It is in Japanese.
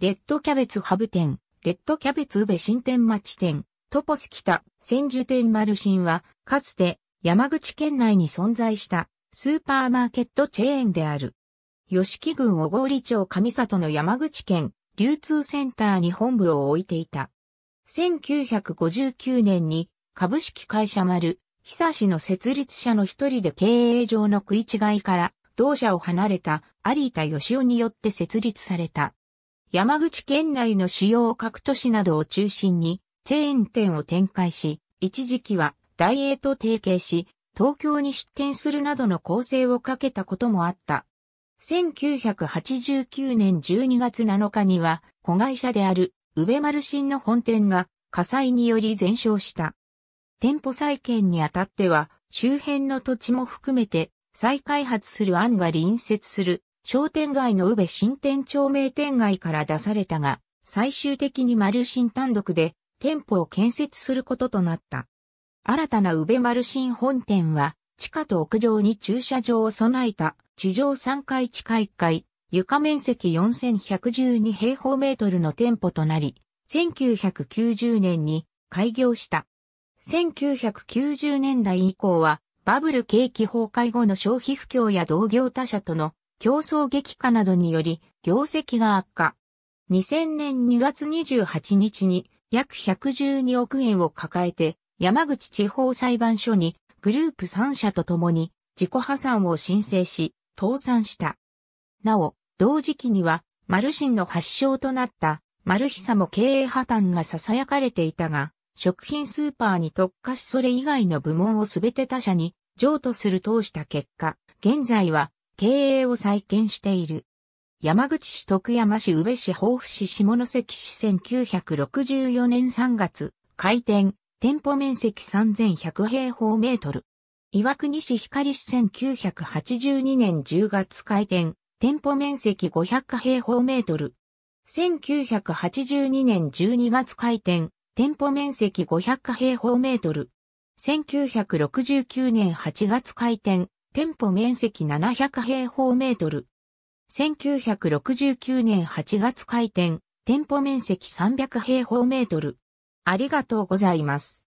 レッドキャベツハブ店、レッドキャベツ宇部新店町店、トポス北、千住店丸新は、かつて山口県内に存在したスーパーマーケットチェーンである。吉木郡小郡町上里の山口県流通センターに本部を置いていた。1959年に株式会社丸、久志の設立者の一人で経営上の食い違いから同社を離れた有田義雄によって設立された。山口県内の主要各都市などを中心にチェーン店を展開し、一時期はダイエーと提携し、東京に出店するなどの構成をかけたこともあった。1989年12月7日には、子会社である、宇部丸新の本店が火災により全焼した。店舗再建にあたっては、周辺の土地も含めて再開発する案が隣接する商店街の宇部新店町名店街から出されたが、最終的に丸新単独で店舗を建設することとなった。新たな宇部丸新本店は、地下と屋上に駐車場を備えた地上3階地下1階、床面積4112平方メートルの店舗となり、1990年に開業した。1990年代以降は、バブル景気崩壊後の消費不況や同業他社との競争激化などにより業績が悪化。2000年2月28日に約112億円を抱えて山口地方裁判所にグループ3社と共に自己破産を申請し倒産した。なお、同時期にはマルシンの発祥となったマルヒサも経営破綻が囁かれていたが、食品スーパーに特化しそれ以外の部門をすべて他社に譲渡する通した結果、現在は経営を再建している。山口市徳山市宇部市豊富市下関市1964年3月、開店、店舗面積3100平方メートル。岩国市光市1982年10月開店、店舗面積500平方メートル。1982年12月開店、店舗面積500平方メートル。1969年8月開店、店舗面積700平方メートル。1969年8月開店、店舗面積300平方メートル。ありがとうございます。